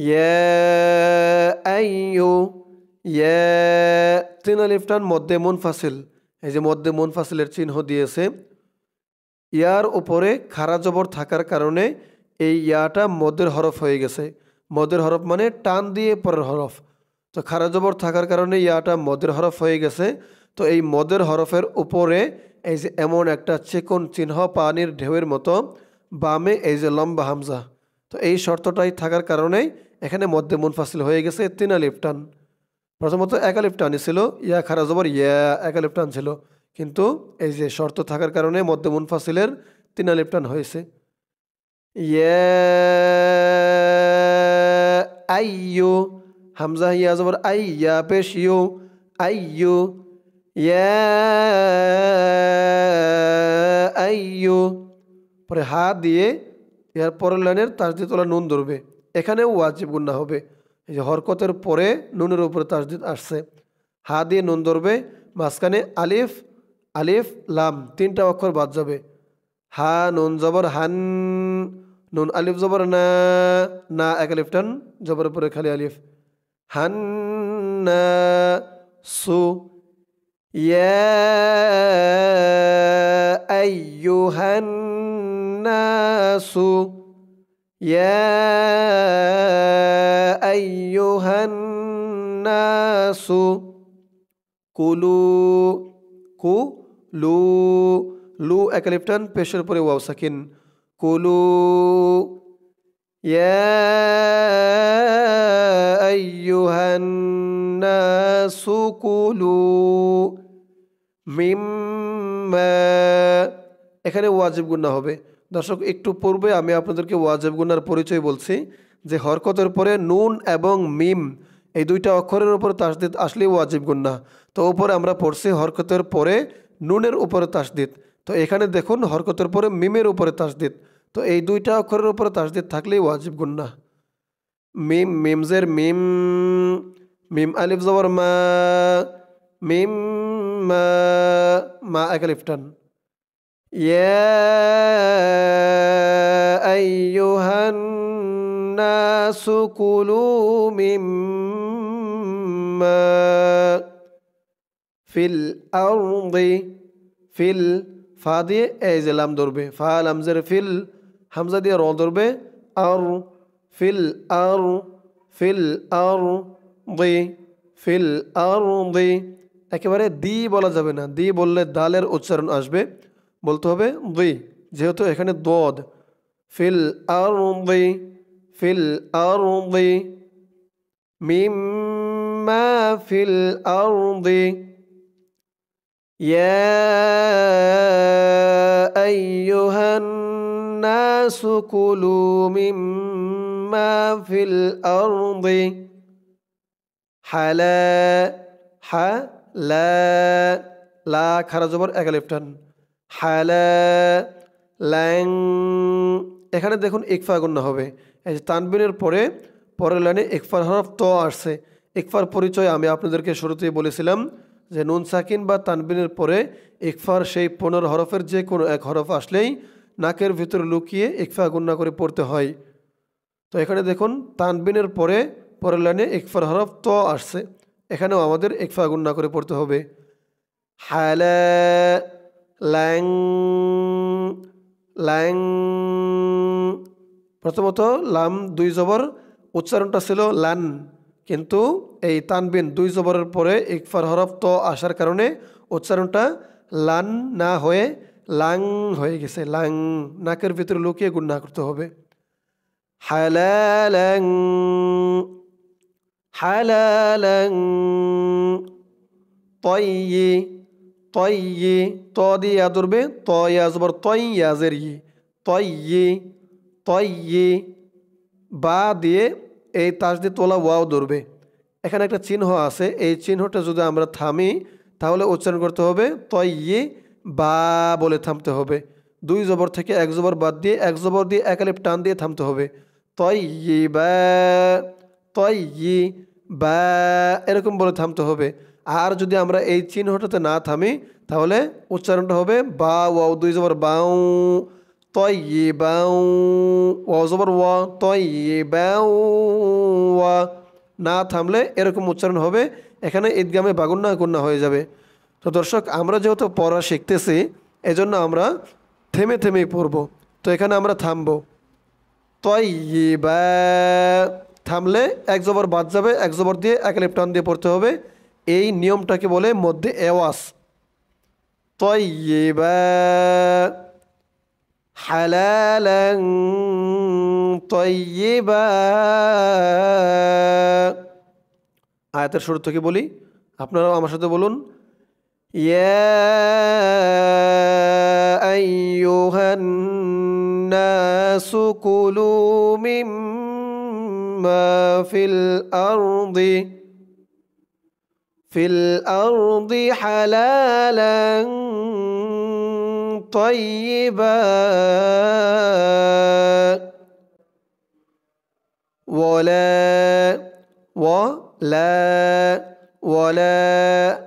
you ইয়ে তিন আলিফটান মধ্যে মুনফাসিল এই যে মধ্যে ফাসিলের চিহ্ন দিয়েছে ইয়ার উপরে খারা জবর থাকার কারণে এই ইয়াটা মদের হরফ হয়ে গেছে মদের হরফ মানে টান দিয়ে পরের হরফ তো খারা জবর থাকার কারণে ইয়াটা মদের হরফ হয়ে গেছে তো এই মদের হরফের উপরে এই যে এমন একটা চেকন চিহ্ন পানির ঢেউয়ের মতো বামে এই যে লম্বা হামজা তো এই শর্তটাই থাকার কারণেই এখানে মধ্যে মুনফাসিল হয়ে গেছে তিন আলিফ প্রথমত এক আলিফ ছিল ইয়া খারা জবর ইয়া এক আলিফ ছিল কিন্তু এই যে শর্ত থাকার কারণে মধ্যে মুনফাসিলের তিন আলিফ হয়েছে ইয়া আইয়ো হামজা ইয়া জবর আই ইয়া পেশ ইউ আইয়ো ইয়া আইয়ো পরে হা দিয়ে এর পরের লাইনের তাসদি ওলা নুন ধরবে এখানেও ওয়াজিব গুন্না হবে এই যে হরকতের পরে নুনের উপরে তাসদিদ আসছে হা দিয়ে নুন ধরবে মাঝখানে আলিফ আলিফ লাম তিনটা অক্ষর বাদ যাবে হা নুন জবর হান নুন আলিফ জবর না না এক আলিফ টান জবর পরে খালি আলিফ হান না সু ইয়া আইয়ুহান الناس يا أيها الناس كلوا كلوا لو أكليفتن بشر بري واو ساكن كلوا يا أيها الناس كلوا مما এখানে ওয়াজিব গুণা হবে দর্শক একটু পূর্বে আমি আপনাদেরকে ওয়াজেব গুনার পরিচয় বলছি যে হরকতের পরে নুন এবং মিম এই দুইটা অক্ষরের উপর তাসদিত আসলে ওয়াজিব গুন্না তো উপরে আমরা পড়ছি হরকতের পরে নুনের উপরে তাসদিদ তো এখানে দেখুন হরকতের পরে মিমের উপরে তাসদিদ তো এই দুইটা অক্ষরের উপরে তাসদিত থাকলেই ওয়াজিব গুন্না মিম মিমজের মিম মিম আলিফ জবর মা মিম মা মা এক يا أيها الناس كلوا مما في الأرض في الفاضي إيز لام دربي فالام زر في الحمزة دي رون دربي أر في الأر في الأرض في الأرض أكبر دي بولا زبنا دي بولا دالر أتسرن أشبه বলতে হবে দুই যেহেতু এখানে দদ ফিল আর ফিল আর মিম্মা ফিল আর يا أيها الناس كلوا مما في الأرض حلا حلا لا خرج بر أغلب হালা ল্যাং এখানে দেখুন একফা গণ্য হবে এই যে তানবিনের পরে পরের লাইনে একফার হরফ ত আসছে একফার পরিচয় আমি আপনাদেরকে শুরুতেই বলেছিলাম যে নুন সাকিন বা তানবিনের পরে একফার সেই পনেরো হরফের যে কোনো এক হরফ আসলেই নাকের ভিতরে লুকিয়ে একফা গুন্না করে পড়তে হয় তো এখানে দেখুন তানবিনের পরে পরের লাইনে একফার হরফ ত আসছে এখানেও আমাদের একফা গুন্না করে পড়তে হবে হালা ল্যাং ল্যাং প্রথমত লাম দুই জবর উচ্চারণটা ছিল ল্যান কিন্তু এই তানবিন দুই জবরের পরে ইকফার হরফ তো আসার কারণে উচ্চারণটা লান না হয়ে লাং হয়ে গেছে লাং নাকের ভিতরে লুকিয়ে গুন্না করতে হবে হালালাং হালালাং তয়ি তয়ে ইয়ে ত দিয়ে ইয়া ধরবে ত ইয়া জবর তয় ইয়াজের ইয়ে তয় ইয়ে বা দিয়ে এই তাস দিয়ে তোলা ওয়াও ধরবে এখানে একটা চিহ্ন আছে এই চিহ্নটা যদি আমরা থামি তাহলে উচ্চারণ করতে হবে তয়ে বা বলে থামতে হবে দুই জবর থেকে এক জবর বাদ দিয়ে এক জবর দিয়ে একালে টান দিয়ে থামতে হবে তয়ে ইয়ে বা তয়ে বা এরকম বলে থামতে হবে আর যদি আমরা এই চিহ্নটাতে না থামি তাহলে উচ্চারণটা হবে বা ওয়াও দুই জবর বাউ তয় বাউ ওয়াও জবর ওয়া তয় বাউ ওয়া না থামলে এরকম উচ্চারণ হবে এখানে ঈদগামে বাগুন্না গুন্না হয়ে যাবে তো দর্শক আমরা যেহেতু পড়া শিখতেছি এজন্য আমরা থেমে থেমেই পড়ব তো এখানে আমরা থামব তয় থামলে এক জবর বাদ যাবে এক জবর দিয়ে এক লেপটান দিয়ে পড়তে হবে এই নিয়মটাকে বলে মধ্যে এওয়াস তয়েবা হালালাং তয়েবা আয়াতের শুরু থেকে বলি আপনারাও আমার সাথে বলুন সুকুলু মিম্মা ফিল দি في الأرض حلالا طيبا ولا ولا ولا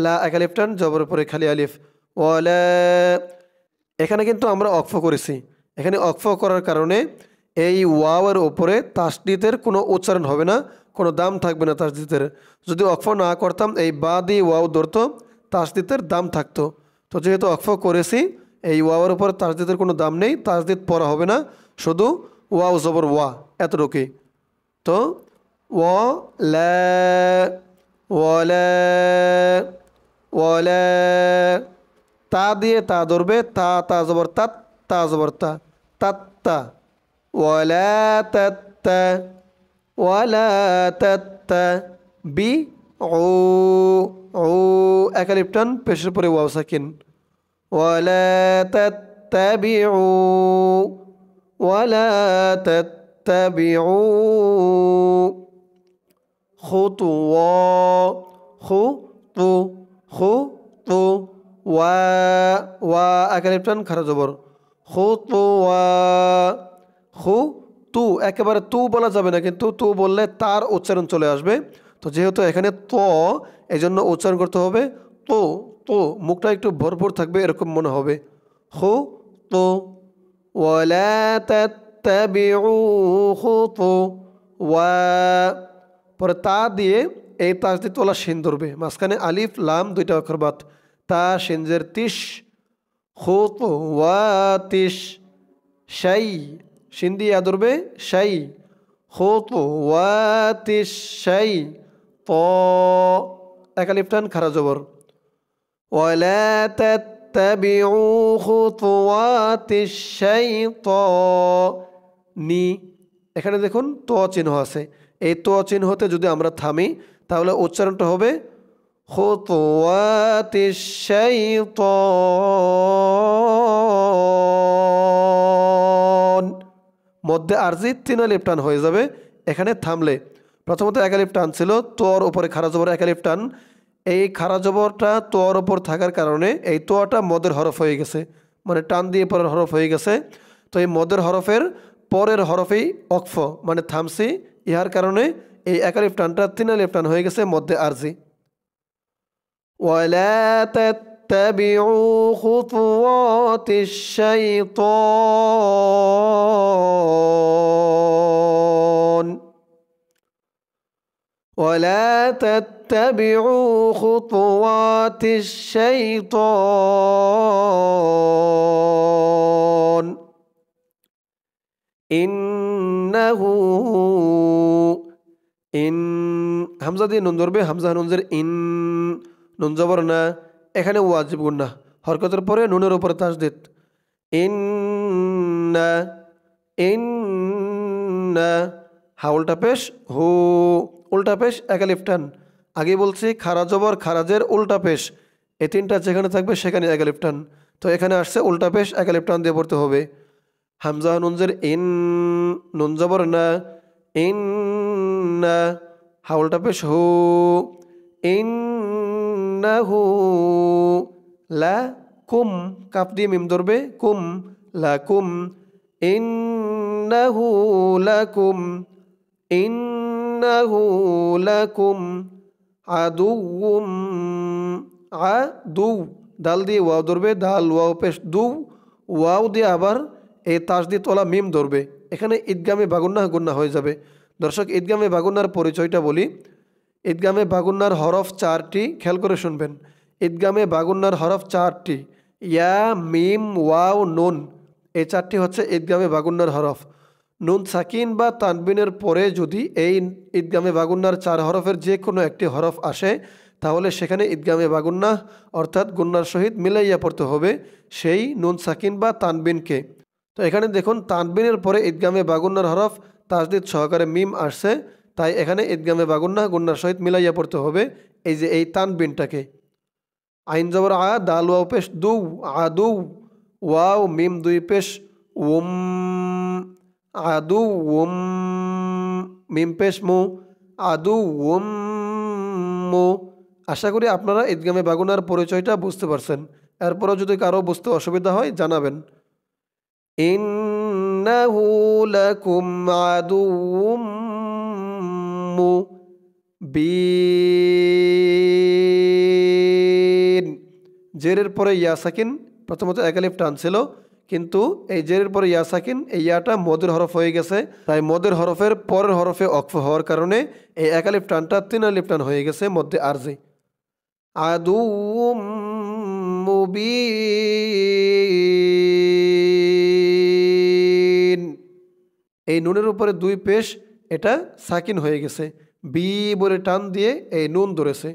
لا একালিফটান জবর উপরে খালি আলিফ ওয়ালা এখানে কিন্তু আমরা অক্ফ করেছি এখানে অক্ফ করার কারণে এই ওয়াওয়ের ওপরে তাসদিতের কোনো উচ্চারণ হবে না কোনো দাম থাকবে না তাসদিতের যদি অক্ফ না করতাম এই বা দিয়ে ওয়াও ধরত তাসদিতের দাম থাকতো তো যেহেতু অক্ফ করেছি এই ওয়াওয়ের উপর তাসদিতের কোনো দাম নেই তাসদিত পড়া হবে না শুধু ওয়াও জবর ওয়া এতটুকুই তো ও তা দিয়ে তা ধরবে তা তা জবর তাত তা জবর তা তাত্তা ولا تت ولا تت بي عو عو أكاليبتن بشر بري واو ساكن ولا تتبعوا ولا تتبعوا خطوة خطو خطو و و أكاليبتن خرج زبر خطوة হু তু একেবারে তু বলা যাবে না কিন্তু তু বললে তার উচ্চারণ চলে আসবে তো যেহেতু এখানে ত এই জন্য উচ্চারণ করতে হবে তো তো মুখটা একটু ভরপুর থাকবে এরকম মনে হবে হু তো তো ওয়া পরে তা দিয়ে এই তাস দিয়ে তোলা সিন ধরবে মাঝখানে আলিফ লাম দুইটা অক্ষর বাদ তা সিনজের তিস হু তো ওয়া তিস সেই শিন দিয়ে ধরবে সাই হোত ওয়াতি সাই প একালিপটান খারা জবর নি এখানে দেখুন ত চিহ্ন আছে এই তো চিহ্নতে যদি আমরা থামি তাহলে উচ্চারণটা হবে খোতোয়াতি মধ্যে আরজি তিন আলিফ টান হয়ে যাবে এখানে থামলে প্রথমত একা আলিফ টান ছিল তোয়ার ওপরে খারা জবর একা আলিফ টান এই খারা জবরটা তোয়ার ওপর থাকার কারণে এই তোয়াটা মদের হরফ হয়ে গেছে মানে টান দিয়ে পরের হরফ হয়ে গেছে তো এই মদের হরফের পরের হরফেই অক্ফ মানে থামছি ইহার কারণে এই একা আলিফ টানটা তিন আলিফ টান হয়ে গেছে মধ্যে আরজি ওয়ালা تتبعوا خطوات الشيطان ولا تتبعوا خطوات الشيطان إنه إن همزة دي ننظر به همزة ننظر إن ننظر এখানে ওয়াজিব গুন্না হরকতের পরে নুনের উপরে তাসদিদ ইন্না ইন্না হা উল্টা পেশ হু উল্টা পেশ একা লিফটান আগে বলছি খারা জবর খারাজের উল্টা পেশ এ তিনটা যেখানে থাকবে সেখানে একা লিফটান তো এখানে আসছে উল্টা পেশ একা লিফটান দিয়ে পড়তে হবে হামজাহ নুনজের ইন নুন জবর না ইন না হাউলটা পেশ হু ইন ইন্নাহু লা কুম কাপ দিয়ে মিম ধরবে কুম লা কুম ইন্নাহু কুম ইন্নাহু লাকুম আদুউম আদু দাল দিয়ে ওয়াও ধরবে দাল ওয়াও পেশ দু ওয়াও দিয়ে আবার এই তাস দিয়ে তোলা মিম ধরবে এখানে ঈদগামে বাগুন্না গুন্না হয়ে যাবে দর্শক ঈদগামে বাগুন্নার পরিচয়টা বলি ঈদগামে বাগুন্নার হরফ চারটি খেয়াল করে শুনবেন ঈদগামে বাগুন্নার হরফ চারটি ইয়া মিম ওয়াও নুন এই চারটি হচ্ছে ঈদগামে বাগুন্নার হরফ নুন সাকিন বা তানবিনের পরে যদি এই ঈদগামে বাগুন্নার চার হরফের যে কোনো একটি হরফ আসে তাহলে সেখানে ঈদগামে বাগুন্না অর্থাৎ গুন্নার সহিত মিলাইয়া পড়তে হবে সেই নুন সাকিন বা তানবিনকে তো এখানে দেখুন তানবিনের পরে ঈদগামে বাগুন্নার হরফ তাজদিদ সহকারে মিম আসছে তাই এখানে ঈদগামে বা গুন্না গুন্নার সহিত মিলাইয়া পড়তে হবে এই যে এই তানবিনটাকে আইন জবর আ দাল ওয়াও পেশ দু আদু ওয়াও মিম দুই পেশ ওম আদু ওম মিম পেশ মো আদু ওম মো আশা করি আপনারা ঈদগামে বাগুনার পরিচয়টা বুঝতে পারছেন এরপরও যদি কারো বুঝতে অসুবিধা হয় জানাবেন ইন্নাহু লাকুম আদুম বিন জেরের পরে ইয়া সাকিন প্রথমত একালিফ টান ছিল কিন্তু এই জেরের পরে ইয়া সাকিন এই ইয়াটা মদের হরফ হয়ে গেছে তাই মদের হরফের পরের হরফে অক্ফ হওয়ার কারণে এই একালিফ টানটা তিন আলিফ টান হয়ে গেছে মধ্যে আরজি আদু মুবিন এই নুনের উপরে দুই পেশ এটা সাকিন হয়ে গেছে বি বলে টান দিয়ে এই নুন ধরেছে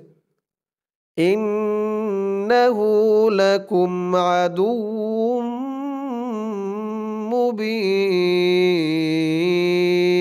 মুবিন